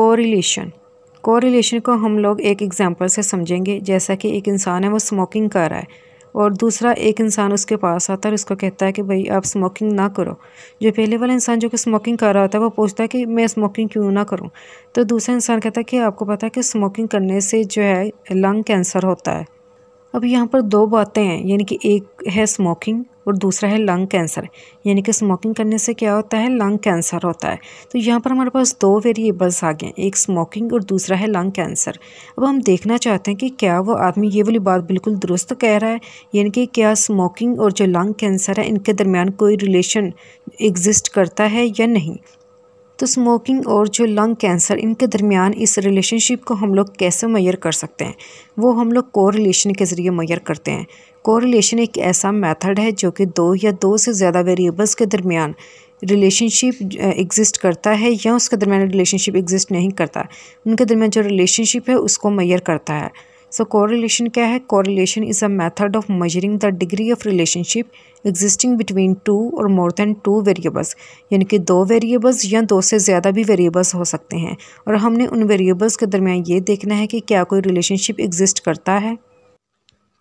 Correlation correlation को हम लोग एक एग्ज़ाम्पल से समझेंगे जैसा कि एक इंसान है वो स्मोकिंग कर रहा है और दूसरा एक इंसान उसके पास आता है और उसको कहता है कि भाई आप स्मोकिंग ना करो जो पहले वाला इंसान जो कि स्मोकिंग कर रहा होता है वो पूछता है कि मैं स्मोकिंग क्यों ना करूं तो दूसरा इंसान कहता है कि आपको पता है कि स्मोकिंग करने से जो है लंग कैंसर होता है अब यहाँ पर दो बातें हैं यानी कि एक है स्मोकिंग और दूसरा है लंग कैंसर यानी कि स्मोकिंग करने से क्या होता है लंग कैंसर होता है तो यहाँ पर हमारे पास दो वेरिएबल्स आ गए हैं एक स्मोकिंग और दूसरा है लंग कैंसर अब हम देखना चाहते हैं कि क्या वो आदमी ये वाली बात बिल्कुल दुरुस्त कह रहा है यानी कि क्या स्मोकिंग और जो लंग कैंसर है इनके दरमियान कोई रिलेशन एग्जिस्ट करता है या नहीं तो स्मोकिंग और जो लंग कैंसर इनके दरमियान इस रिलेशनशिप को हम लोग कैसे मैयर कर सकते हैं वो हम लोग कोरिलेशन के ज़रिए मैयर करते हैं कोरिलेशन एक ऐसा मेथड है जो कि दो या दो से ज़्यादा वेरिएबल्स के दरमियान रिलेशनशिप एग्जिस्ट करता है या उसके दरमियान रिलेशनशिप एग्जिस्ट नहीं करता उनके दरमियान जो रिलेशनशिप है उसको मैयर करता है सो कोरिलेशन क्या है correlation is a method of measuring the degree of relationship existing between two or more then two variables यानी कि दो वेरिएबल्स या दो से ज़्यादा भी वेरिएबल्स हो सकते हैं और हमने उन वेरिएबल्स के दरमियान ये देखना है कि क्या कोई रिलेशनशिप एग्जिस्ट करता है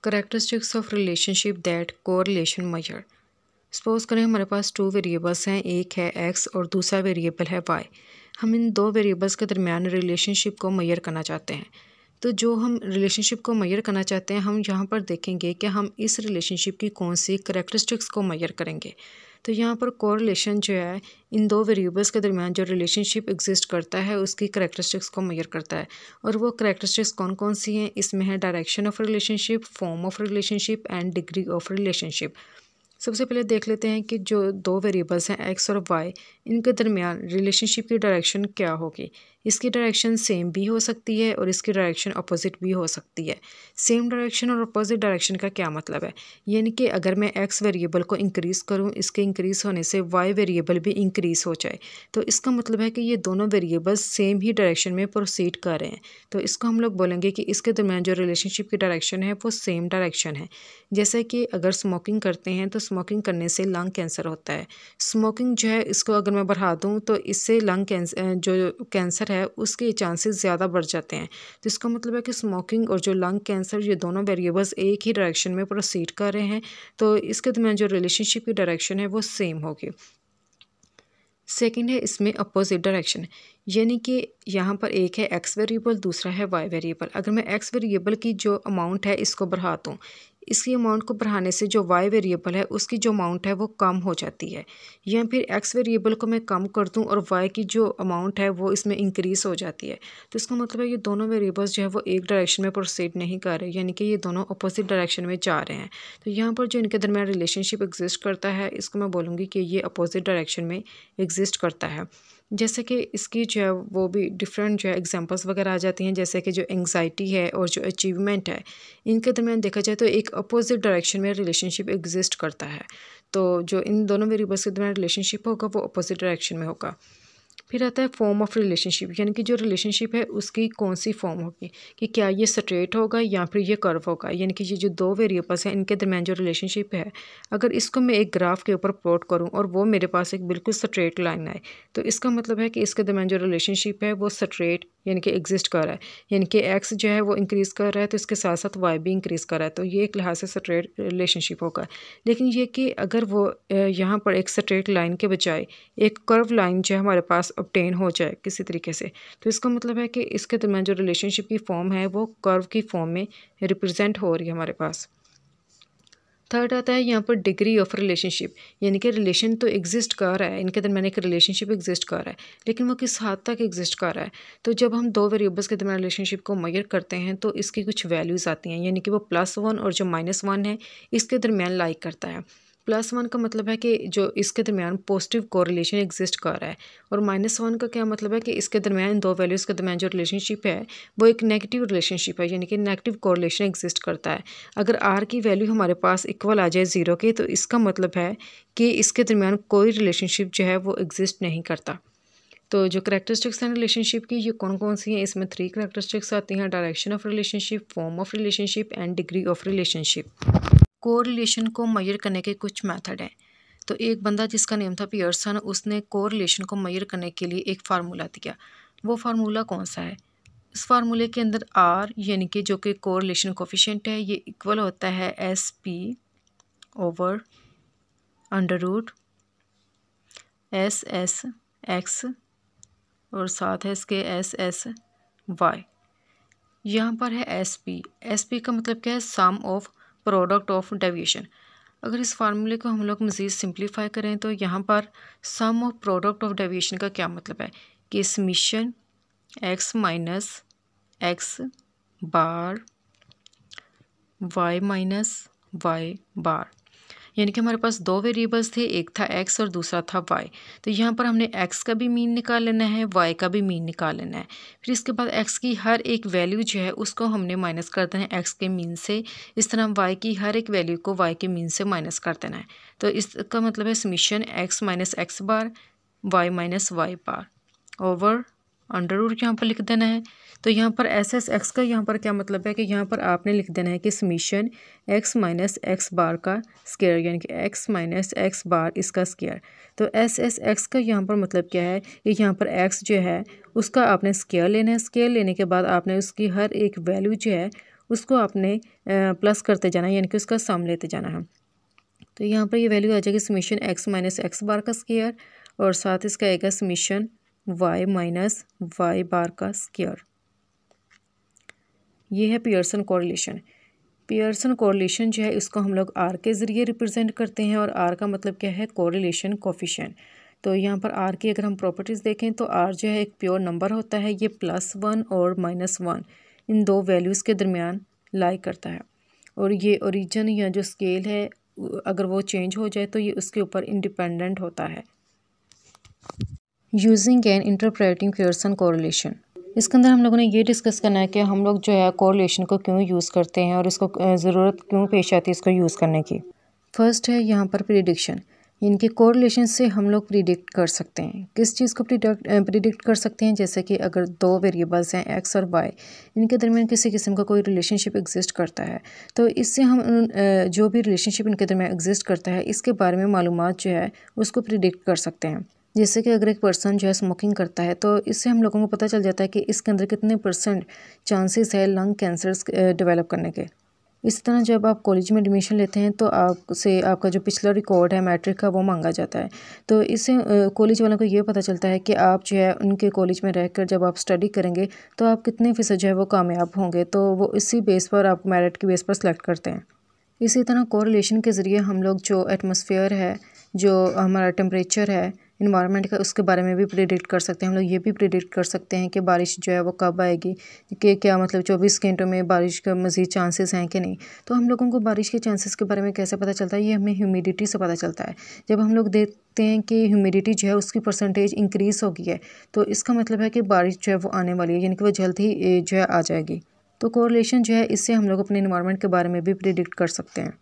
characteristics of relationship that correlation measure suppose करें हमारे पास टू वेरिएबल्स हैं एक है एक्स और दूसरा वेरिएबल है वाई हम इन दो वेरिएबल्स के दरमियान रिलेशनशिप को मैयर करना चाहते हैं तो जो हम रिलेशनशिप को मैयर करना चाहते हैं हम यहाँ पर देखेंगे कि हम इस रिलेशनशिप की कौन सी करेक्टरिस्टिक्स को मैयर करेंगे तो यहाँ पर कोरिलेशन जो है इन दो वेरिएबल्स के दरमियान जो रिलेशनशिप एग्जिस्ट करता है उसकी करेक्टरिस्टिक्स को मैयर करता है और वो करेक्टरिस्टिक्स कौन कौन सी हैं इसमें है direction of relationship form of relationship and degree of relationship सबसे पहले देख लेते हैं कि जो दो वेरिएबल्स हैं एक्स और वाई इनके दरमियान रिलेशनशिप की डायरेक्शन क्या होगी इसकी डायरेक्शन सेम भी हो सकती है और इसकी डायरेक्शन अपोजिट भी हो सकती है सेम डायरेक्शन और अपोजिट डायरेक्शन का क्या मतलब है यानी कि अगर मैं एक्स वेरिएबल को इंक्रीज़ करूँ इसके इंक्रीज़ होने से वाई वेरिएबल भी इंक्रीज़ हो जाए तो इसका मतलब है कि ये दोनों वेरिएबल्स सेम ही डायरेक्शन में प्रोसीड कर रहे हैं तो इसको हम लोग बोलेंगे कि इसके दरमियान जो रिलेशनशिप की डायरेक्शन है वो सेम डायरेक्शन है जैसे कि अगर स्मोकिंग करते हैं तो स्मोकिंग करने से लंग कैंसर होता है स्मोकिंग जो है इसको अगर मैं बढ़ा दूँ तो इससे लंग कैंसर जो कैंसर कैंसर है उसके चांसेस ज़्यादा बढ़ जाते हैं तो इसका मतलब है कि स्मोकिंग और जो लंग कैंसर ये दोनों वेरिएबल्स एक ही डायरेक्शन में प्रोसीड कर रहे हैं तो इसके दरमियान जो रिलेशनशिप की डायरेक्शन है वो सेम होगी सेकेंड है इसमें अपोजिट डायरेक्शन यानी कि यहाँ पर एक है एक्स वेरिएबल दूसरा है वाई वेरिएबल अगर मैं एक्स वेरिएबल की जो अमाउंट है इसको बढ़ा दूँ इसकी अमाउंट को बढ़ाने से जो वाई वेरिएबल है उसकी जो अमाउंट है वो कम हो जाती है या फिर एक्स वेरिएबल को मैं कम कर दूँ और वाई की जो अमाउंट है वो इसमें इंक्रीज़ हो जाती है तो इसका मतलब है ये दोनों वेरिएबल्स जो है वो एक डायरेक्शन में प्रोसीड नहीं कर रहे यानी कि ये दोनों अपोजिट डायरेक्शन में जा रहे हैं तो यहाँ पर जो इनके दरमियान रिलेशनशिप एग्जिस्ट करता है इसको मैं बोलूँगी कि ये अपोजिट डायरेक्शन में एग्जिस्ट करता है जैसे कि इसकी जो है वो भी डिफरेंट जो है एग्जांपल्स वगैरह आ जाती हैं जैसे कि जो एंगजाइटी है और जो अचीवमेंट है इनके दरमियान देखा जाए तो एक अपोजिट डायरेक्शन में रिलेशनशिप एग्जिस्ट करता है तो जो इन दोनों वेरिएबल्स के दरमियान रिलेशनशिप होगा वो अपोजिट डायरेक्शन में होगा फिर आता है फॉर्म ऑफ रिलेशनशिप यानी कि जो रिलेशनशिप है उसकी कौन सी फॉर्म होगी कि क्या ये स्ट्रेट होगा या फिर ये कर्व होगा यानी कि ये जो दो वेरिएबल्स हैं इनके दरमियान जो रिलेशनशिप है अगर इसको मैं एक ग्राफ के ऊपर प्लॉट करूँ और वो मेरे पास एक बिल्कुल स्ट्रेट लाइन आए तो इसका मतलब है कि इसके दरमियान जो रिलेशनशिप है वो स्ट्रेट यानी कि एग्जिस्ट कर रहा है यानी कि एक्स जो है वो इंक्रीज़ कर रहा है तो इसके साथ साथ वाई भी इंक्रीज़ कर रहा है तो ये एक लिहाज से स्ट्रेट रिलेशनशिप होगा लेकिन ये कि अगर वो यहाँ पर एक स्ट्रेट लाइन के बजाय एक कर्व लाइन जो है हमारे पास ऑप्टेन हो जाए किसी तरीके से तो इसका मतलब है कि इसके दरमियान जो रिलेशनशिप की फॉर्म है वो कर्व की फॉर्म में रिप्रेजेंट हो रही है हमारे पास थर्ड आता है यहाँ पर डिग्री ऑफ रिलेशनशिप यानी कि रिलेशन तो एग्जिस्ट कर रहा है इनके दरमियान एक रिलेशनशिप एग्जिस्ट कर रहा है लेकिन वो किस हद तक एग्जिस्ट कर रहा है तो जब हम दो वेरिएबल्स के दरमियान रिलेशनशिप को मैयर करते हैं तो इसकी कुछ वैल्यूज़ आती हैं यानी कि वो प्लस वन और जो माइनस वन है इसके दरमियान लाइक करता है प्लस वन का मतलब है कि जो इसके दरमियान पॉजिटिव कोरिलेशन एग्जिस्ट कर रहा है और माइनस वन का क्या मतलब है कि इसके दरमियान इन दो वैल्यूज़ के दरमियान जो रिलेशनशिप है वो एक नेगेटिव रिलेशनशिप है यानी कि नेगेटिव कोरिलेशन एग्जिस्ट करता है अगर आर की वैल्यू हमारे पास इक्वल आ जाए ज़ीरो के तो इसका मतलब है कि इसके दरमियान कोई रिलेशनशिप जो है वो एग्जिस्ट नहीं करता तो जो करैक्टरिस्टिक्स हैं रिलेशनशिप की ये कौन कौन सी हैं इसमें थ्री करैक्टरिस्टिक्स आती हैं direction of relationship form of relationship and degree of relationship correlation को मयर करने के कुछ मेथड हैं तो एक बंदा जिसका नेम था पियर्सन उसने कोरिलेशन को मैयर करने के लिए एक फार्मूला दिया वो फार्मूला कौन सा है इस फार्मूले के अंदर आर यानी कि जो कि कोरिलेशन कोफिशेंट है ये इक्वल होता है S P over under root S S X और साथ है इसके एस एस वाई यहाँ पर है एस पी एस पी का मतलब क्या है sum of product of deviation अगर इस फार्मूले को हम लोग मज़ीद सिंप्लीफाई करें तो यहाँ पर sum of product of deviation का क्या मतलब है कि इस मिशन X minus X bar Y minus Y bar यानी कि हमारे पास दो वेरिएबल्स थे एक था एक्स और दूसरा था वाई तो यहाँ पर हमने एक्स का भी मीन निकाल लेना है वाई का भी मीन निकाल लेना है फिर इसके बाद एक्स की हर एक वैल्यू जो है उसको हमने माइनस कर देना है एक्स के मीन से इस तरह वाई की हर एक वैल्यू को वाई के मीन से माइनस कर देना है तो इसका मतलब है summation X minus X bar Y minus Y bar over under root यहाँ पर लिख देना है तो यहाँ पर एस एस एक्स का यहाँ पर क्या मतलब है कि यहाँ पर आपने लिख देना है कि summation X minus X bar का स्केयर यानी कि एक्स माइनस एक्स बार इसका स्केयर तो एस एस एक्स का यहाँ पर मतलब क्या है कि यहाँ पर एक्स जो है उसका आपने स्केयर लेना है स्केयर लेने के बाद आपने उसकी हर एक वैल्यू जो है उसको आपने प्लस करते जाना है यानी कि उसका सम लेते जाना है तो यहाँ पर ये यह वैल्यू आ जाएगी summation X minus X bar का स्केयर और साथ इसका आएगा summation Y minus Y bar का स्केयर ये है पियर्सन कोरिलेशन पियर्सन कोरिलेशन जो है इसको हम लोग आर के ज़रिए रिप्रेजेंट करते हैं और आर का मतलब क्या है कोरिलेशन कोफिशन तो यहाँ पर आर की अगर हम प्रॉपर्टीज़ देखें तो आर जो है एक प्योर नंबर होता है ये प्लस वन और माइनस वन इन दो वैल्यूज़ के दरमियान लाई करता है और ये ओरिजन या जो स्केल है अगर वो चेंज हो जाए तो ये उसके ऊपर इंडिपेंडेंट होता है using and interpreting Pearson correlation इसके अंदर हम लोगों ने ये डिस्कस करना है कि हम लोग जो है कोरिलेशन को क्यों यूज़ करते हैं और इसको ज़रूरत क्यों पेश आती है इसको यूज़ करने की फर्स्ट है यहाँ पर प्रिडिक्शन इनके कोरिलेशन से हम लोग प्रिडिक्ट कर सकते हैं किस चीज़ को प्रिडक्ट प्रिडिक्ट कर सकते हैं जैसे कि अगर दो वेरिएबल्स हैं एक्स और वाई इनके दरमियान किसी किस्म का कोई रिलेशनशिप एग्जिस्ट करता है तो इससे हम जो भी रिलेशनशिप इनके दरमियान एग्जिस्ट करता है इसके बारे में मालूम जो है उसको प्रिडिक्ट कर सकते हैं जैसे कि अगर एक पर्सन जो है स्मोकिंग करता है तो इससे हम लोगों को पता चल जाता है कि इसके अंदर कितने परसेंट चांसेस है लंग कैंसर डेवलप करने के इसी तरह जब आप कॉलेज में एडमिशन लेते हैं तो आपसे आपका जो पिछला रिकॉर्ड है मैट्रिक का वो मांगा जाता है तो इससे कॉलेज वालों को ये पता चलता है कि आप जो है उनके कॉलेज में रहकर जब आप स्टडी करेंगे तो आप कितने फ़ीसद जो है वो कामयाब होंगे तो वो इसी बेस पर आप मेरिट के बेस पर सिलेक्ट करते हैं इसी तरह कोरिलेशन के ज़रिए हम लोग जो एटमोसफियर है जो हमारा टेम्परेचर है इन्वायरमेंट का उसके बारे में भी प्रिडिक्ट कर सकते हैं हम लोग ये भी प्रिडिक्ट कर सकते हैं कि बारिश जो है वो कब आएगी कि क्या मतलब चौबीस घंटों में बारिश का मज़ीद चांसेस हैं कि नहीं तो हम लोगों को बारिश के चांसेस के बारे में कैसे पता चलता है ये हमें ह्यूमिडिटी से पता चलता है जब हम लोग देख हैं कि ह्यूमिडिटी जो है उसकी परसेंटेज इंक्रीज़ हो गई है तो इसका मतलब है कि बारिश जो है वो आने वाली है यानी कि वो जल्द ही जो है आ जाएगी तो कोरिलेशन जो है इससे हम लोग अपने इन्वायरमेंट के बारे में भी प्रिडिक्ट कर सकते हैं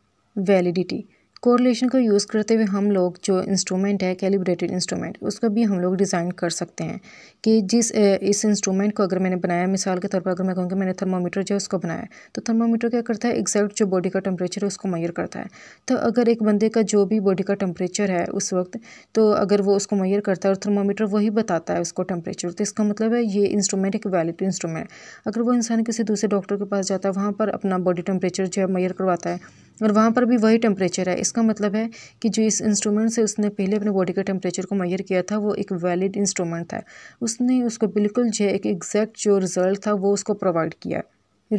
वैलिडिटी कोरिलेशन का यूज़ करते हुए हम लोग जो इंस्ट्रूमेंट है कैलिब्रेटेड इंस्ट्रूमेंट उसको भी हम लोग डिज़ाइन कर सकते हैं कि जिस इस इंस्ट्रूमेंट को अगर मैंने बनाया मिसाल के तौर पर अगर मैं कहूँगी मैंने थर्मामीटर जो है उसको बनाया तो थर्मामीटर क्या करता है एग्जैक्ट जो बॉडी का टेम्परेचर है उसको मैयर करता है तो अगर एक बंदे का जो भी बॉडी का टेम्परेचर है उस वक्त तो अगर वो उसको मैयर करता है और थर्मामीटर वही बताता है उसको टेम्परेचर तो इसका मतलब है ये इंस्ट्रूमेंट एक वैलिड इंस्ट्रूमेंट अगर वो इंसान किसी दूसरे डॉक्टर के पास जाता है वहाँ पर अपना बॉडी टेम्परेचर जो है मैयर करवाता है और वहाँ पर भी वही टेम्परेचर है इसका मतलब है कि जो इस इंस्ट्रूमेंट से उसने पहले अपने बॉडी के टेम्परेचर को मैयर किया था वो एक वैलिड इंस्ट्रूमेंट था उसने उसको बिल्कुल जो एक एग्जैक्ट जो रिज़ल्ट था वो उसको प्रोवाइड किया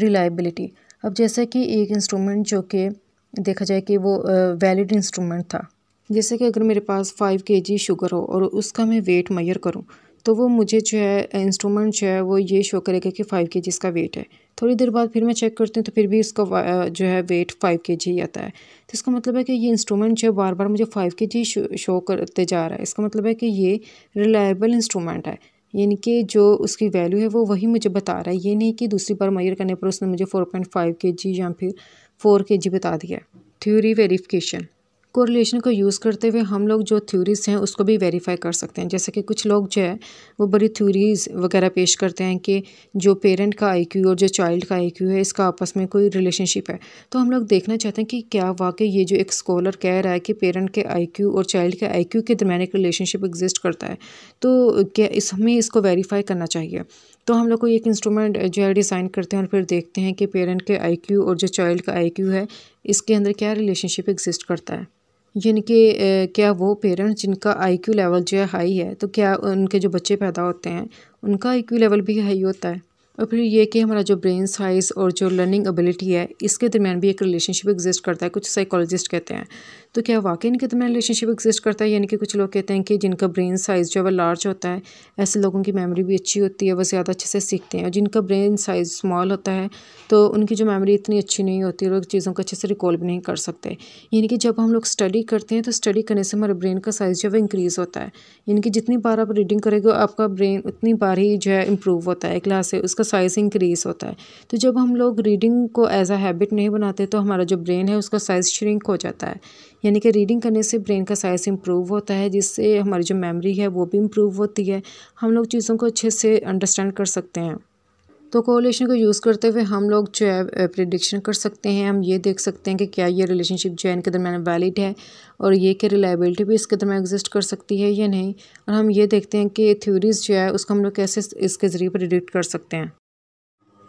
रिलायबिलिटी अब जैसा कि एक इंस्ट्रूमेंट जो कि देखा जाए कि वो वैलिड इंस्ट्रूमेंट था जैसे कि अगर मेरे पास फाइव के जी शुगर हो और उसका मैं वेट मैयर करूँ तो वो मुझे जो है इंस्ट्रूमेंट जो है वो ये शो करेगा कि फ़ाइव के जी इसका वेट है थोड़ी देर बाद फिर मैं चेक करती हूँ तो फिर भी इसका जो है वेट फाइव के जी आता है तो इसका मतलब है कि ये इंस्ट्रूमेंट जो है बार बार मुझे फाइव के जी शो करते जा रहा है इसका मतलब है कि ये रिलायबल इंस्ट्रूमेंट है यानी कि जो उसकी वैल्यू है वो वही मुझे बता रहा है ये नहीं कि दूसरी बार मैयर करने पर उसने मुझे फोर पॉइंट फाइव के जी या फिर फोर के जी बता दिया थ्योरी वेरीफिकेशन कोरिलेशन को यूज़ करते हुए हम लोग जो थ्योरीज़ हैं उसको भी वेरीफाई कर सकते हैं जैसे कि कुछ लोग जो है वो बड़ी थ्योरीज़ वगैरह पेश करते हैं कि जो पेरेंट का आईक्यू और जो चाइल्ड का आईक्यू है इसका आपस में कोई रिलेशनशिप है तो हम लोग देखना चाहते हैं कि क्या वाकई ये जो एक स्कॉलर कह रहा है कि पेरेंट के क्यू और चाइल्ड के क्यू के दरमियान एक रिलेशनशिप एग्जिस्ट करता है तो क्या इस हमें इसको वेरीफाई करना चाहिए तो हम लोग को एक इंस्ट्रूमेंट जो है डिज़ाइन करते हैं और फिर देखते हैं कि पेरेंट के आईक्यू और जो चाइल्ड का आईक्यू है इसके अंदर क्या रिलेशनशिप एग्जिस्ट करता है यानी कि क्या वो पेरेंट्स जिनका आईक्यू लेवल जो है हाई है तो क्या उनके जो बच्चे पैदा होते हैं उनका आईक्यू लेवल भी हाई होता है और फिर ये कि हमारा जो ब्रेन साइज़ और जो लर्निंग एबिलिटी है इसके दरमियान भी एक रिलेशनशिप एग्जिस्ट करता है कुछ साइकोलॉजिस्ट कहते हैं तो क्या वाकई इनके दरमियान रिलेशनशिप एग्जिस्ट करता है यानी कि कुछ लोग कहते हैं कि जिनका ब्रेन साइज़ जो है वह लार्ज होता है ऐसे लोगों की मेमोरी भी अच्छी होती है वह ज़्यादा अच्छे से सीखते हैं और जिनका ब्रेन साइज़ स्मॉल होता है तो उनकी जो मेमोरी इतनी अच्छी नहीं होती और चीज़ों को अच्छे से रिकॉल भी नहीं कर सकते यानी कि जब हम लोग स्टडी करते हैं तो स्टडी करने से हमारे ब्रेन का साइज़ जो है वह इंक्रीज़ होता है यानी कि जितनी बार आप रीडिंग करेंगे आपका ब्रेन उतनी बार ही जो है इम्प्रूव होता है क्लास से उसका साइज़ इंक्रीज़ होता है तो जब हम लोग रीडिंग को एज आ हैबिट नहीं बनाते तो हमारा जो ब्रेन है उसका साइज़ श्रिंक हो जाता है यानी कि रीडिंग करने से ब्रेन का साइज इम्प्रूव होता है जिससे हमारी जो मेमोरी है वो भी इम्प्रूव होती है हम लोग चीज़ों को अच्छे से अंडरस्टैंड कर सकते हैं तो कोलेशन को यूज़ करते हुए हम लोग जो है प्रिडिक्शन कर सकते हैं हम ये देख सकते हैं कि क्या ये रिलेशनशिप जो है इनके दरमियान वैलिड है और ये क्या रिलायबिलिटी भी इसके दरमियान एग्जिस्ट कर सकती है या नहीं और हम ये देखते हैं कि थ्योरीज़ जो है उसको हम लोग कैसे इसके ज़रिए प्रिडिक्ट कर सकते हैं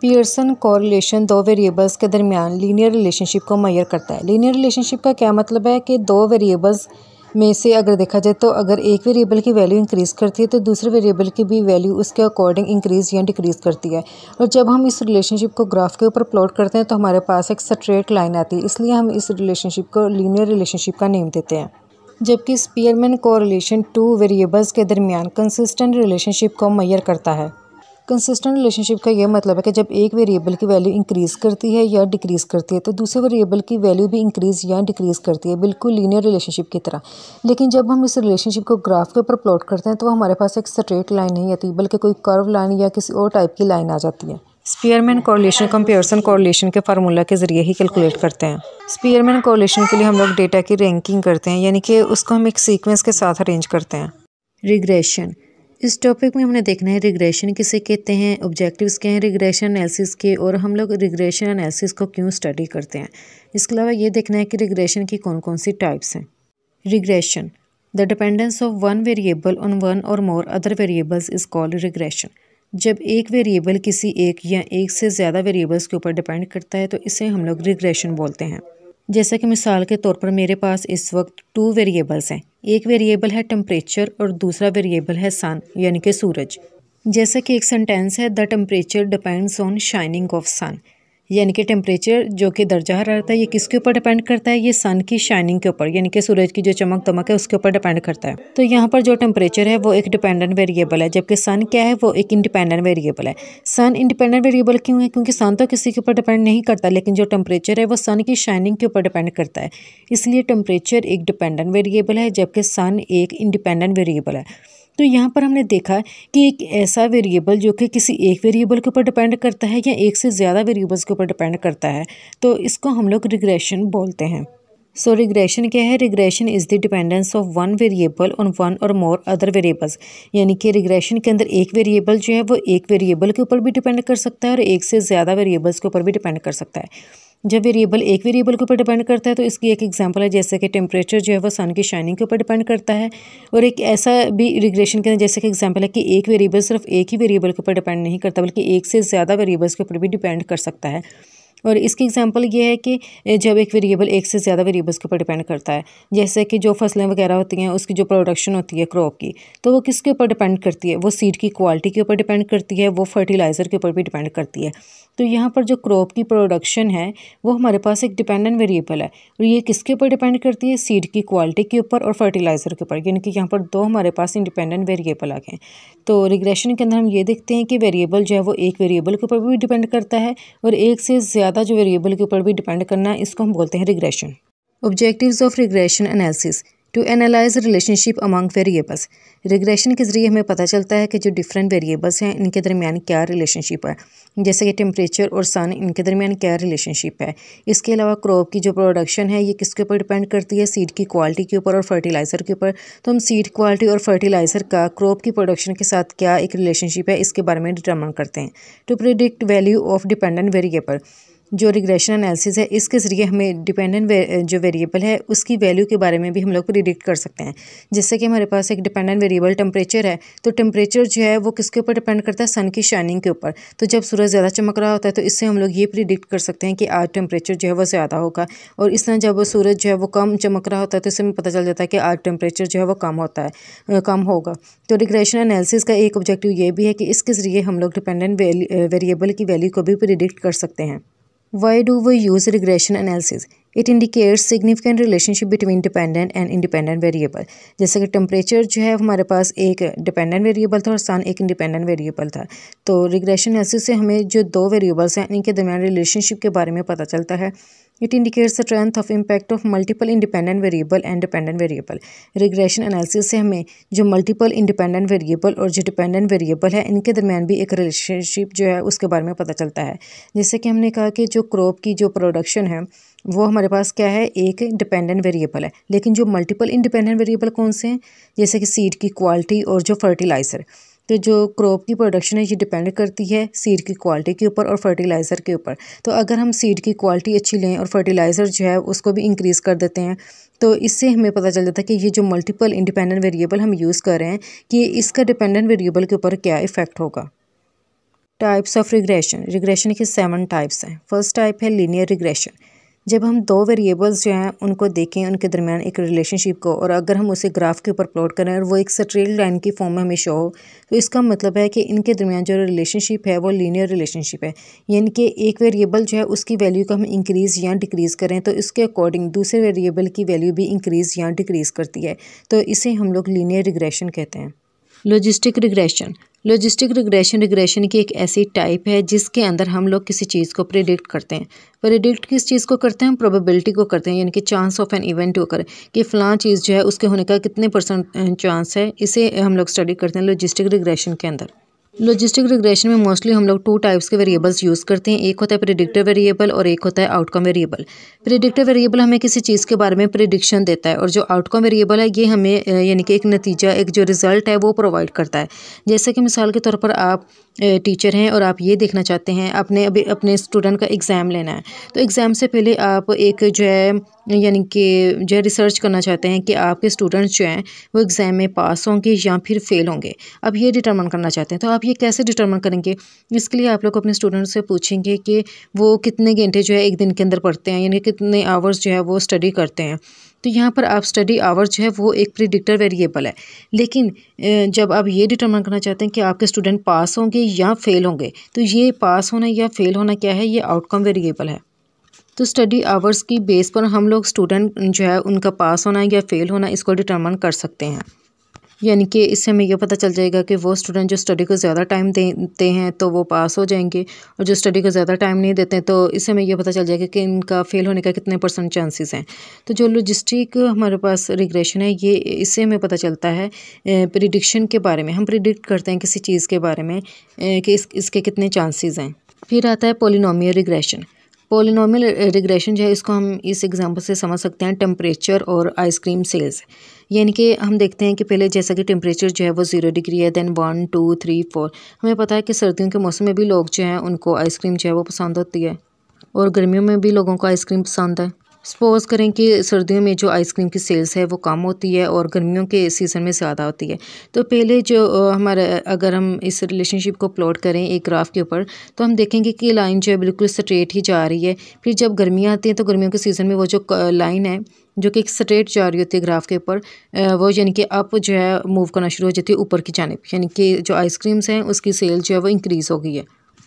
पियर्सन रिलेशन दो वेरिएबल्स के दरमियान लीनियर रिलेशनशिप को मैयर करता है लीनियर रिलेशनशिप का क्या मतलब है कि दो वेरिएबल्स में से अगर देखा जाए तो अगर एक वेरिएबल की वैल्यू इंक्रीज़ करती है तो दूसरे वेरिएबल की भी वैल्यू उसके अकॉर्डिंग इंक्रीज़ या डिक्रीज़ करती है और जब हम इस रिलेशनशिप को ग्राफ के ऊपर प्लॉट करते हैं तो हमारे पास एक स्ट्रेट लाइन आती है इसलिए हम इस रिलेशनशिप को लीनियर रिलेशनशिप का नेम देते हैं जबकि स्पीयरमैन कोरिलेशन टू वेरिएबल्स के दरमियान कंसिस्टेंट रिलेशनशिप को मैयर करता है कंसिस्टेंट रिलेशनशिप का यह मतलब है कि जब एक वेरिएबल की वैल्यू इंक्रीज़ करती है या डिक्रीज़ करती है तो दूसरे वेरिएबल की वैल्यू भी इंक्रीज़ या डिक्रीज़ करती है बिल्कुल लीनियर रिलेशनशिप की तरह लेकिन जब हम इस रिलेशनशिप को ग्राफ के ऊपर प्लॉट करते हैं तो हमारे पास एक स्ट्रेट लाइन नहीं आती बल्कि कोई कर्व लाइन या किसी और टाइप की लाइन आ जाती है स्पीयरमैन कॉरिलेशन कंपेयरसन कॉरिलेशन के फार्मूला के ज़रिए ही कैलकुलेट करते हैं स्पीयरमैन कॉरिलेशन के लिए हम लोग डेटा की रैंकिंग करते हैं यानी कि उसको हम एक सीक्वेंस के साथ अरेंज करते हैं रिग्रेशन इस टॉपिक में हमने देखना है रिग्रेशन किसे कहते हैं ऑब्जेक्टिव्स क्या हैं रिग्रेशन एनालिसिस के और हम लोग रिग्रेशन एनालिसिस को क्यों स्टडी करते हैं इसके अलावा ये देखना है कि रिग्रेशन की कौन कौन सी टाइप्स हैं regression the dependence of one variable on one or more other variables is called regression जब एक वेरिएबल किसी एक या एक से ज़्यादा वेरिएबल्स के ऊपर डिपेंड करता है तो इसे हम लोग रिग्रेशन बोलते हैं जैसा कि मिसाल के तौर पर मेरे पास इस वक्त टू वेरिएबल्स हैं एक वेरिएबल है टम्परेचर और दूसरा वेरिएबल है सन यानी कि सूरज जैसा कि एक सेंटेंस है the temperature depends on shining of sun यानी कि टेम्परेचर जो कि दर्जा हरारत है ये किसके ऊपर डिपेंड करता है ये सन की शाइनिंग के ऊपर यानी कि सूरज की जो चमक दमक है उसके ऊपर डिपेंड करता है तो यहाँ पर जो टेम्परेचर है वो एक डिपेंडेंट वेरिएबल है जबकि सन क्या है वो एक इंडिपेंडेंट वेरिएबल है सन इंडिपेंडेंट वेरिएबल क्यों है क्योंकि सन तो किसी के ऊपर डिपेंड नहीं करता लेकिन जो टेम्परेचर है वो सन की शाइनिंग के ऊपर डिपेंड करता है इसलिए टेम्परेचर एक डिपेंडेंट वेरिएबल है जबकि सन एक इंडिपेंडेंट वेरिएबल है तो यहाँ पर हमने देखा कि एक ऐसा वेरिएबल जो कि किसी एक वेरिएबल के ऊपर डिपेंड करता है या एक से ज़्यादा वेरिएबल्स के ऊपर डिपेंड करता है तो इसको हम लोग रिग्रेशन बोलते हैं सो रिग्रेशन क्या है regression is the dependence of one variable on one or more other variables यानी कि रिग्रेशन के अंदर एक वेरिएबल जो है वो एक वेरिएबल के ऊपर भी डिपेंड कर सकता है और एक से ज़्यादा वेरिएबल्स के ऊपर भी डिपेंड कर सकता है जब वेरिएबल एक वेरिएबल के ऊपर डिपेंड करता है तो इसकी एक एग्जांपल है जैसे कि टेम्परेचर जो है वो सन की शाइनिंग के ऊपर डिपेंड करता है और एक ऐसा भी रिग्रेशन के अंदर जैसे कि एग्जांपल है कि एक वेरिएबल सिर्फ एक ही वेरिएबल के ऊपर डिपेंड नहीं करता बल्कि एक से ज़्यादा वेरिएबल्स के ऊपर भी डिपेंड कर सकता है और इसकी एग्जांपल ये है कि जब एक वेरिएबल एक से ज़्यादा वेरिएबल्स के ऊपर डिपेंड करता है जैसे कि जो फसलें वगैरह होती हैं उसकी जो प्रोडक्शन होती है क्रॉप की तो वो किसके ऊपर डिपेंड करती है वो सीड की क्वालिटी के ऊपर डिपेंड करती है वो फर्टिलाइज़र के ऊपर भी डिपेंड करती है तो यहाँ पर जो क्रॉप की प्रोडक्शन है वो हमारे पास एक डिपेंडेंट वेरिएबल है और ये किसके ऊपर डिपेंड करती है सीड की क्वालिटी के ऊपर और फर्टिलाइज़र के ऊपर यानी कि यहाँ पर दो हमारे पास इंडिपेंडेंट वेरिएबल आ गए तो रिग्रेशन के अंदर हम ये देखते हैं कि वेरिएबल जो है वो एक वेरिएबल के ऊपर भी डिपेंड करता है और एक से ज़्यादा जो वेरिएबल के ऊपर भी डिपेंड करना है इसको हम बोलते हैं regression objectives of regression analysis to analyse relationship among variables regression के ज़रिए हमें पता चलता है कि जो डिफरेंट वेरिएबल्स हैं इनके दरमियान क्या रिलेशनशिप है जैसे कि टेम्परेचर और सन इनके दरमियान क्या रिलेशनशिप है इसके अलावा क्रॉप की जो प्रोडक्शन है ये किसके ऊपर डिपेंड करती है सीड की क्वालिटी के ऊपर और फर्टिलाइज़र के ऊपर तो हम सीड क्वालिटी और फर्टिलाइज़र का क्रॉप की प्रोडक्शन के साथ क्या एक रिलेशनशिप है इसके बारे में डिटर्मन करते हैं to predict value of dependent variable जो रिग्रेशन एनालिसिस है इसके ज़रिए हमें डिपेंडेंट वे, जो वेरिएबल है उसकी वैल्यू के बारे में भी हम लोग प्रिडिक्ट कर सकते हैं जैसे कि हमारे पास एक डिपेंडेंट वेरिएबल टेम्परेचर है तो टेम्परेचर जो है वो किसके ऊपर डिपेंड करता है सन की शाइनिंग के ऊपर तो जब सूरज ज़्यादा चमक रहा होता है तो इससे हम लोग ये प्रिडिक्ट कर सकते हैं कि आज टेम्परेचर जो है वो ज़्यादा होगा और इस तरह जब सूरज जो है वो कम चमक रहा होता है तो इससे हमें पता चल जाता है कि आज टेम्परेचर जो है वो कम होता है कम होगा तो रिग्रेशन एनालिसिस का एक ऑब्जेक्टिव ये भी है कि इसके ज़रिए हम लोग डिपेंडेंट वेरिएबल की वैल्यू को भी प्रिडिक्ट कर सकते हैं Why do we use regression analysis? It indicates significant relationship between dependent and independent variable. जैसे कि temperature जो है हमारे पास एक dependent variable था और sun एक independent variable था तो regression analysis से हमें जो दो variables हैं इनके दरमियान relationship के बारे में पता चलता है It indicates the strength of impact of multiple independent variable and dependent variable. Regression analysis से हमें जो multiple independent variable और जो dependent variable है इनके दरमियान भी एक relationship जो है उसके बारे में पता चलता है जैसे कि हमने कहा कि जो crop की जो production है वो हमारे पास क्या है एक डिपेंडेंट वेरिएबल है लेकिन जो मल्टीपल इंडिपेंडेंट वेरिएबल कौन से हैं जैसे कि सीड की क्वालिटी और जो फर्टिलाइज़र तो जो क्रॉप की प्रोडक्शन है ये डिपेंड करती है सीड की क्वालिटी के ऊपर और फर्टिलाइज़र के ऊपर तो अगर हम सीड की क्वालिटी अच्छी लें और फर्टिलाइज़र जो है उसको भी इंक्रीज़ कर देते हैं तो इससे हमें पता चल जाता है कि ये जो मल्टीपल इंडिपेंडेंट वेरिएबल हम यूज़ कर रहे हैं कि इसका डिपेंडेंट वेरिएबल के ऊपर क्या इफ़ेक्ट होगा टाइप्स ऑफ रिग्रेशन रिग्रेशन के सेवन टाइप्स हैं फर्स्ट टाइप है लीनियर रिग्रेशन जब हम दो वेरिएबल्स जो हैं उनको देखें उनके दरमियान एक रिलेशनशिप को और अगर हम उसे ग्राफ के ऊपर प्लॉट करें और वो एक स्ट्रेट लाइन की फॉर्म में हमें शो हो तो इसका मतलब है कि इनके दरमियान जो रिलेशनशिप है वो लीनियर रिलेशनशिप है यानी कि एक वेरिएबल जो है उसकी वैल्यू को हम इंक्रीज़ या डिक्रीज़ करें तो इसके अकॉर्डिंग दूसरे वेरिएबल की वैल्यू भी इंक्रीज़ या डिक्रीज़ करती है तो इसे हम लोग लीनियर रिग्रेशन कहते हैं logistic regression logistic regression regression की एक ऐसी टाइप है जिसके अंदर हम लोग किसी चीज़ को प्रिडिक्ट करते हैं प्रिडिक्ट किस चीज़ को करते हैं हम प्रोबेबिलिटी को करते हैं यानी कि चांस ऑफ एन इवेंट होकर कि फ़लाँ चीज़ जो है उसके होने का कितने परसेंट चांस है इसे हम लोग स्टडी करते हैं लॉजिस्टिक रिग्रेशन के अंदर लॉजिस्टिक रिग्रेशन में मोस्टली हम लोग टू टाइप्स के वेरिएबल्स यूज़ करते हैं एक होता है प्रिडिक्टिव वेरिएबल और एक होता है आउटकम वेरिएबल प्रिडिक्टिव वेरिएबल हमें किसी चीज़ के बारे में प्रिडिक्शन देता है और जो आउटकम वेरिएबल है ये हमें यानी कि एक नतीजा एक जो रिज़ल्ट है वो प्रोवाइड करता है जैसे कि मिसाल के तौर पर आप टीचर हैं और आप ये देखना चाहते हैं अपने अभी अपने स्टूडेंट का एग्ज़ाम लेना है तो एग्ज़ाम से पहले आप एक जो है यानी कि जो रिसर्च करना चाहते हैं कि आपके स्टूडेंट्स जो हैं वो एग्ज़ाम में पास होंगे या फिर फेल होंगे अब ये डिटर्मन करना चाहते हैं तो आप ये कैसे डिटर्मन करेंगे इसके लिए आप लोग अपने स्टूडेंट से पूछेंगे कि वो कितने घंटे जो है एक दिन के अंदर पढ़ते हैं यानी कितने आवर्स जो है वो स्टडी करते हैं तो यहाँ पर आप स्टडी आवर जो है वो एक प्रिडिक्टर वेरिएबल है लेकिन जब आप ये डिटर्मन करना चाहते हैं कि आपके स्टूडेंट पास होंगे या फेल होंगे तो ये पास होना या फेल होना क्या है ये आउटकम वेरिएबल है तो स्टडी आवर्स की बेस पर हम लोग स्टूडेंट जो है उनका पास होना या फेल होना इसको डिटर्मन कर सकते हैं यानी कि इससे हमें यह पता चल जाएगा कि वो स्टूडेंट जो स्टडी को ज़्यादा टाइम देते हैं तो वो पास हो जाएंगे और जो स्टडी को ज़्यादा टाइम नहीं देते तो इससे हमें यह पता चल जाएगा कि इनका फेल होने का कितने परसेंट चांसेस हैं तो जो लॉजिस्टिक हमारे पास रिग्रेशन है ये इससे हमें पता चलता है प्रिडिक्शन के बारे में हम प्रिडिक्ट करते हैं किसी चीज़ के बारे में कि इस इसके कितने चांसेज़ हैं फिर आता है पोलिनोमियल रिग्रेशन पोलिनोमल रिग्रेशन जो है इसको हम इस एग्ज़ाम्पल से समझ सकते हैं टेम्परेचर और आइसक्रीम सेल्स यानी कि हम देखते हैं कि पहले जैसा कि टेम्परेचर जो है वो ज़ीरो डिग्री है then one two three four हमें पता है कि सर्दियों के मौसम में भी लोग जो हैं उनको आइसक्रीम जो है वो पसंद होती है और गर्मियों में भी लोगों को आइसक्रीम पसंद है सपोज़ करें कि सर्दियों में जो आइसक्रीम की सेल्स है वो कम होती है और गर्मियों के सीज़न में ज़्यादा होती है तो पहले जो हमारे अगर हम इस रिलेशनशिप को प्लॉट करें एक ग्राफ के ऊपर तो हम देखेंगे कि लाइन जो है बिल्कुल स्ट्रेट ही जा रही है फिर जब गर्मियाँ आती हैं तो गर्मियों के सीज़न में वो जो लाइन है जो कि एक स्ट्रेट जा रही होती है ग्राफ के ऊपर वो यानी कि अप जो है मूव करना शुरू हो जाती है ऊपर की जानब यानी कि जो आइसक्रीम्स हैं उसकी सेल जो है वो इंक्रीज़ हो गई है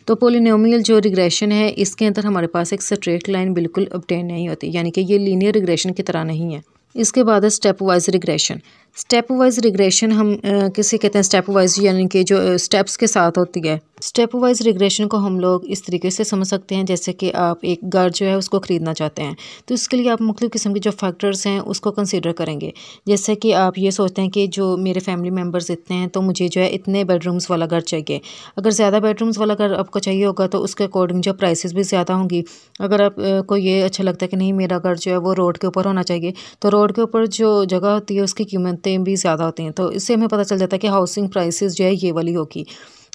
तो पोलिनोमियल जो रिग्रेशन है इसके अंदर हमारे पास एक स्ट्रेट लाइन बिल्कुल अपटेन नहीं होती यानी कि ये लीनियर रिग्रेशन की तरह नहीं है इसके बाद है stepwise regression stepwise regression हम किसे कहते हैं स्टेप वाइज यानी कि जो स्टेप्स के साथ होती है स्टेप वाइज रिग्रेशन को हम लोग इस तरीके से समझ सकते हैं जैसे कि आप एक घर जो है उसको ख़रीदना चाहते हैं तो इसके लिए आप मुख्तु किस्म के जो फैक्टर्स हैं उसको कंसिडर करेंगे जैसे कि आप ये सोचते हैं कि जो मेरे फैमिली मेम्बर्स इतने हैं तो मुझे जो है इतने बेडरूम्स वाला घर चाहिए अगर ज़्यादा बेडरूम्स वाला घर आपको चाहिए होगा तो उसके अकॉर्डिंग जो प्राइसेस भी ज़्यादा होंगी अगर आपको ये अच्छा लगता है कि नहीं मेरा घर जो है वो रोड के ऊपर होना चाहिए तो रोड के ऊपर जो जगह होती है उसकी कीमत कीमतें भी ज़्यादा होती हैं तो इससे हमें पता चल जाता है कि हाउसिंग प्राइसेस जो है ये वाली होगी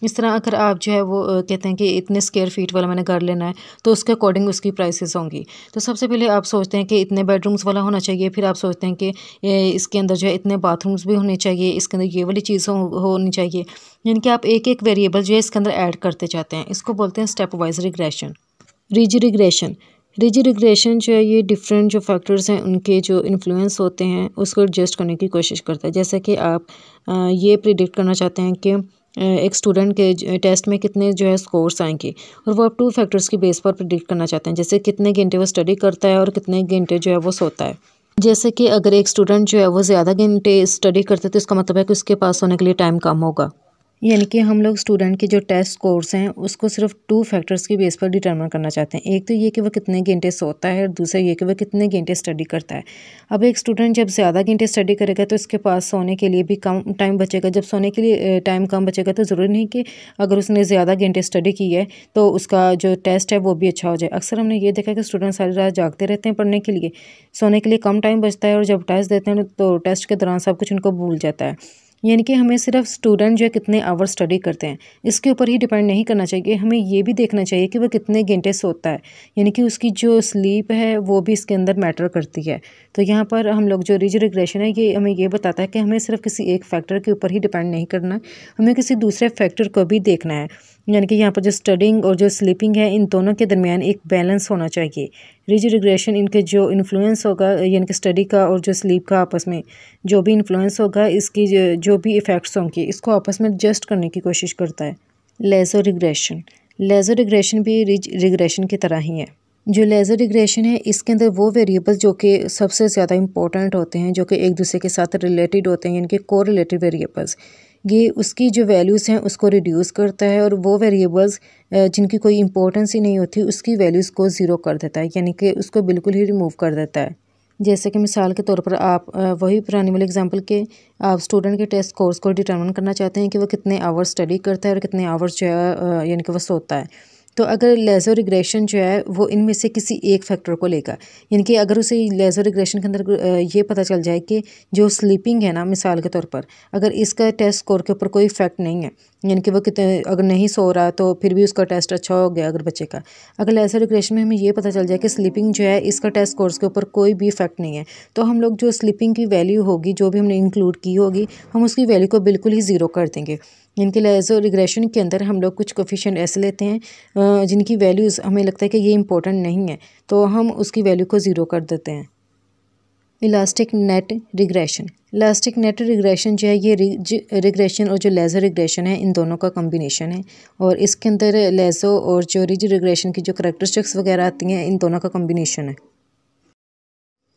इस तरह अगर आप जो है वो कहते हैं कि इतने स्क्वेयर फीट वाला मैंने घर लेना है तो उसके अकॉर्डिंग उसकी प्राइसेस होंगी तो सबसे पहले आप सोचते हैं कि इतने बेडरूम्स वाला होना चाहिए फिर आप सोचते हैं कि इसके अंदर जो है इतने बाथरूम्स भी होने चाहिए इसके अंदर ये वाली चीज़ होनी चाहिए यानी कि आप एक एक वेरिएबल जो है इसके अंदर ऐड करते जाते हैं इसको बोलते हैं stepwise regression ridge regression regression जो है ये डिफरेंट जो फैक्टर्स हैं उनके जो इन्फ्लुएंस होते हैं उसको एडजस्ट करने की कोशिश करता है जैसे कि आप ये प्रिडिक्ट करना चाहते हैं कि एक स्टूडेंट के टेस्ट में कितने जो है स्कोर्स आएंगे और वो आप टू फैक्टर्स की बेस पर प्रिडिक्ट करना चाहते हैं जैसे कितने घंटे वो स्टडी करता है और कितने घंटे जो है वो सोता है जैसे कि अगर एक स्टूडेंट जो है वो ज़्यादा घंटे स्टडी करता है तो इसका मतलब है कि उसके पास होने के लिए टाइम कम होगा यानी कि हम लोग स्टूडेंट के जो टेस्ट स्कोर्स हैं उसको सिर्फ टू फैक्टर्स की बेस पर डिटर्मन करना चाहते हैं एक तो ये कि वह कितने घंटे सोता है और दूसरा ये कि वह कितने घंटे स्टडी करता है अब एक स्टूडेंट जब ज़्यादा घंटे स्टडी करेगा तो इसके पास सोने के लिए भी कम टाइम बचेगा जब सोने के लिए टाइम कम बचेगा तो ज़रूरी नहीं कि अगर उसने ज़्यादा घंटे स्टडी की है तो उसका जो टेस्ट है वो भी अच्छा हो जाए अक्सर हमने ये देखा कि स्टूडेंट सारी रात जागते रहते हैं पढ़ने के लिए सोने के लिए कम टाइम बचता है और जब टेस्ट देते हैं तो टेस्ट के दौरान सब कुछ उनको भूल जाता है यानी कि हमें सिर्फ स्टूडेंट जो है कितने आवर स्टडी करते हैं इसके ऊपर ही डिपेंड नहीं करना चाहिए हमें ये भी देखना चाहिए कि वह कितने घंटे सोता है यानी कि उसकी जो स्लीप है वो भी इसके अंदर मैटर करती है तो यहाँ पर हम लोग जो रिज रिग्रेशन है ये हमें ये बताता है कि हमें सिर्फ किसी एक फैक्टर के ऊपर ही डिपेंड नहीं करना हमें किसी दूसरे फैक्टर को भी देखना है यानी कि यहाँ पर जो स्टडिंग और जो स्लीपिंग है इन दोनों के दरमियान एक बैलेंस होना चाहिए रिज रिग्रेशन इनके जो इन्फ्लुएंस होगा यानी कि स्टडी का और जो स्लीप का आपस में जो भी इन्फ्लुएंस होगा इसकी जो, भी इफ़ेक्ट्स होंगे इसको आपस में एडजस्ट करने की कोशिश करता है लेज़र रिग्रेशन लेज़र रिग्रेशन भी रिज रिग्रेशन की तरह ही है जो लेज़र रिग्रेशन है इसके अंदर वो वेरिएबल्स जो कि सबसे ज़्यादा इंपॉर्टेंट होते हैं जो कि एक दूसरे के साथ रिलेटेड होते हैं यानी कि को रिलेटेड वेरिएबल्स ये उसकी जो वैल्यूज़ हैं उसको रिड्यूस करता है और वो वेरिएबल्स जिनकी कोई इंपॉर्टेंस ही नहीं होती उसकी वैल्यूज़ को ज़ीरो कर देता है यानी कि उसको बिल्कुल ही रिमूव कर देता है जैसे कि मिसाल के तौर पर आप वही पुरानी वाले एग्जांपल के आप स्टूडेंट के टेस्ट कोर्स को डिटर्मिन करना चाहते हैं कि वो कितने आवर्स स्टडी करता है और कितने आवर्स जो है यानी कि वो सोता है तो अगर लेज़र रिग्रेशन जो है वो इनमें से किसी एक फैक्टर को लेगा यानी कि अगर उसे लेज़र रिग्रेशन के अंदर ये पता चल जाए कि जो स्लीपिंग है ना मिसाल के तौर पर अगर इसका टेस्ट स्कोर के ऊपर कोई इफेक्ट नहीं है यानी कि वो कितने अगर नहीं सो रहा तो फिर भी उसका टेस्ट अच्छा हो गया अगर बच्चे का अगर लेज़र रिग्रेशन में हमें यह पता चल जाए कि स्लीपिंग जो है इसका टेस्ट स्कोर के ऊपर कोई भी इफेक्ट नहीं है तो हम लोग जो स्लीपिंग की वैल्यू होगी जो भी हमने इंक्लूड की होगी हम उसकी वैल्यू को बिल्कुल ही ज़ीरो कर देंगे इनके लहजो रिग्रेशन के अंदर हम लोग कुछ कोफिशेंट ऐसे लेते हैं जिनकी वैल्यूज़ हमें लगता है कि ये इंपॉर्टेंट नहीं है तो हम उसकी वैल्यू को ज़ीरो कर देते हैं elastic net regression elastic net regression जो है ये रिग्रेशन और जो लेज़र रिग्रेशन है इन दोनों का कम्बिनेशन है और इसके अंदर लेज़ो और जो रिज रिग्रेशन की जो करेक्टरिस्टिक्स वगैरह आती हैं इन दोनों का कम्बिनेशन है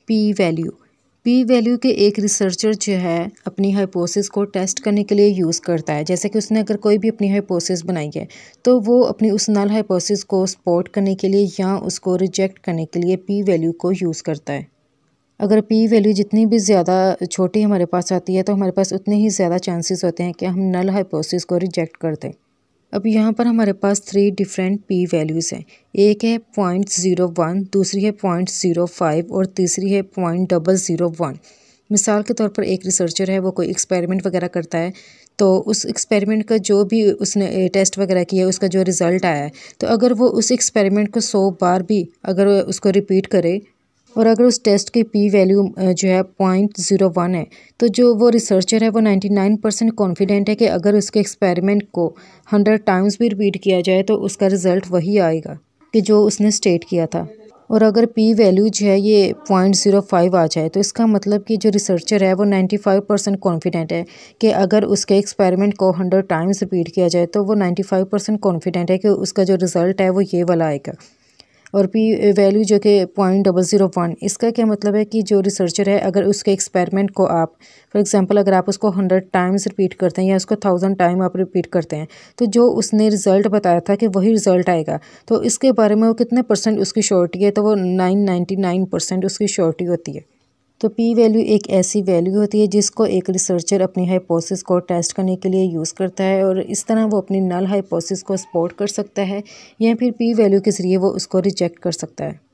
पी वैल्यू पी वैल्यू के एक रिसर्चर जो है अपनी हाइपोसिस को टेस्ट करने के लिए यूज़ करता है जैसे कि उसने अगर कोई भी अपनी हाइपोसिस बनाई है तो वो अपनी उस नल हाइपोसिस को सपोर्ट करने के लिए या उसको रिजेक्ट करने के लिए पी वैल्यू को यूज़ करता है अगर पी वैल्यू जितनी भी ज़्यादा छोटी हमारे पास आती है तो हमारे पास उतने ही ज़्यादा चांसेस होते हैं कि हम नल हाइपोसिस को रिजेक्ट कर दें अब यहाँ पर हमारे पास थ्री डिफरेंट पी वैल्यूज़ हैं एक है पॉइंट ज़ीरो वन दूसरी है पॉइंट ज़ीरो फाइव और तीसरी है पॉइंट डबल ज़ीरो वन मिसाल के तौर पर एक रिसर्चर है वो कोई एक्सपेरिमेंट वगैरह करता है तो उस एक्सपेरिमेंट का जो भी उसने टेस्ट वगैरह किया उसका जो रिज़ल्ट आया है तो अगर वो उस एक्सपेरिमेंट को सौ बार भी अगर उसको रिपीट करे और अगर उस टेस्ट की पी वैल्यू जो है पॉइंट ज़ीरो वन है तो जो वो रिसर्चर है वो नाइन्टी नाइन परसेंट कॉन्फिडेंट है कि अगर उसके एक्सपेरिमेंट को हंड्रेड टाइम्स भी रिपीट किया जाए तो उसका रिज़ल्ट वही आएगा कि जो उसने स्टेट किया था और अगर पी वैल्यू जो है ये पॉइंट ज़ीरो फाइव आ जाए तो इसका मतलब कि जो रिसर्चर है वो नाइन्टी फाइव परसेंट कॉन्फिडेंट है कि अगर उसके एक्सपेरिमेंट को हंड्रेड टाइम्स रिपीट किया जाए तो वो नाइन्टी फाइव परसेंट कॉन्फिडेंट है कि उसका जो रिज़ल्ट है वो ये वाला आएगा और पी वैल्यू जो कि पॉइंट डबल ज़ीरो वन इसका क्या मतलब है कि जो रिसर्चर है अगर उसके एक्सपेरिमेंट को आप फॉर एग्जांपल अगर आप उसको हंड्रेड टाइम्स रिपीट करते हैं या उसको थाउजेंड टाइम आप रिपीट करते हैं तो जो उसने रिज़ल्ट बताया था कि वही रिज़ल्ट आएगा तो इसके बारे में वो कितने परसेंट उसकी श्योरिटी है तो वो नाइन नाइन्टी नाइन परसेंट उसकी श्योरिटी होती है तो पी वैल्यू एक ऐसी वैल्यू होती है जिसको एक रिसर्चर अपनी हाइपोसिस को टेस्ट करने के लिए यूज़ करता है और इस तरह वो अपनी नल हाइपोसिस को सपोर्ट कर सकता है या फिर पी वैल्यू के ज़रिए वो उसको रिजेक्ट कर सकता है